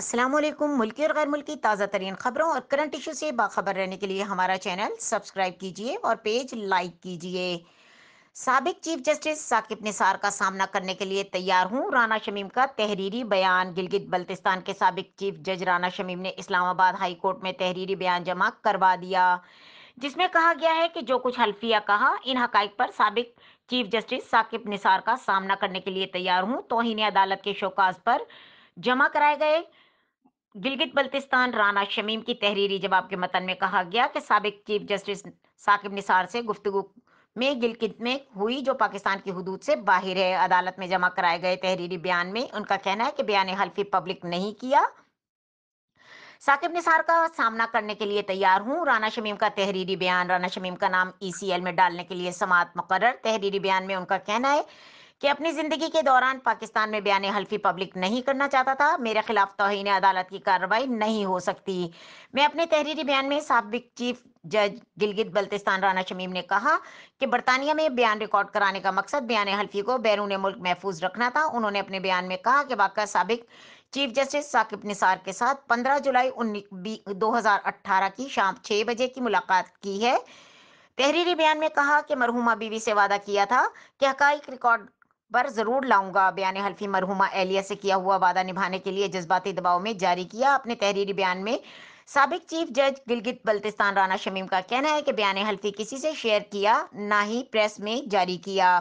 असलम मुल्की और गैर मुल्की ताज़ा तरीन खबरों और करंट इशू से बाखबर रहने के लिए हमारा चैनल सब्सक्राइब कीजिए और पेज लाइक कीजिए सबक चीफ जस्टिस साकिब निसार का सामना करने के लिए तैयार हूँ राना शमीम का तहरीरी बयान गिलगित बल्तिस्तान के सबक चीफ जज राना शमीम ने इस्लामाबाद हाई कोर्ट में तहरीरी बयान जमा करवा दिया जिसमें कहा गया है कि जो कुछ हल्फिया कहा इन हकाइक पर सबक चीफ जस्टिस साकिब निसार का सामना करने के लिए तैयार हूँ तोहन अदालत के शोकाज पर जमा कराए गए गिलगित बल्तिस्तान राना शमीम की तहरीरी जवाब के मतन में कहा गया कि सबक चीफ जस्टिस साकिब निसार से गुफ्तु में गिलगित में हुई जो पाकिस्तान की हदूद से बाहर है अदालत में जमा कराए गए तहरीरी बयान में उनका कहना है कि बयान हल्फी पब्लिक नहीं किया साकिब निसार का सामना करने के लिए तैयार हूँ राना शमीम का तहरीरी बयान राना शमीम का नाम ई सी एल में डालने के लिए समात मुकर तहरीरी बयान में उनका कहना है कि अपनी जिंदगी के दौरान पाकिस्तान में बयान हल्फी पब्लिक नहीं करना चाहता था मेरे खिलाफ तोहन अदालत की कार्रवाई नहीं हो सकती मैं अपने तहरीरी बयान में सबक चीफ जज गिलगित बल्तिस्तान राना शमीम ने कहा कि बरतानिया में बयान रिकॉर्ड कराने का मकसद बयान हल्फी को बैरून मुल्क महफूज रखना था उन्होंने अपने बयान में कहा कि वाक़ सबक चीफ जस्टिस साकिब निसार के साथ 15 जुलाई दो हजार अट्ठारह की शाम छह बजे की मुलाकात की है तहरीरी बयान में कहा कि मरहुमा बीवी से वादा किया था कि हकाइक रिकॉर्ड पर जरूर लाऊंगा बयान हल्फी मरहुमा एलिया से किया हुआ वादा निभाने के लिए जज्बाती दबाव में जारी किया अपने तहरीरी बयान में सबक चीफ जज गिलगित बल्तिस्तान राना शमीम का कहना है कि बयान हल्फी किसी से शेयर किया ना ही प्रेस में जारी किया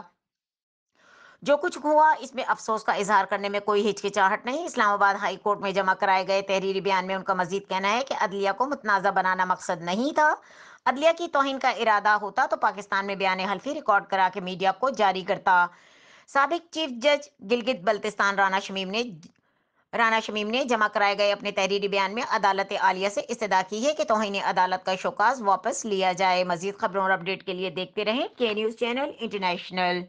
जो कुछ हुआ इसमें अफसोस का इजहार करने में कोई हिचकिचाहट नहीं इस्लामाबाद हाई कोर्ट में जमा कराए गए तहरीरी बयान में उनका मजीद कहना है कि अदलिया को मुतनाज़ा बनाना मकसद नहीं था अदलिया की तोहन का इरादा होता तो पाकिस्तान में बयान हल्फी रिकॉर्ड करा के मीडिया को जारी करता सबक चीफ जज गिलगित बल्तिस्तान राना शमीम ने राना शमीम ने जमा कराए गए अपने तहरीरी बयान में अदालत आलिया से इस्तः की है कि तोहन अदालत का शोकाज वापस लिया जाए मजीद खबरों और अपडेट के लिए देखते रहें के न्यूज़ चैनल इंटरनेशनल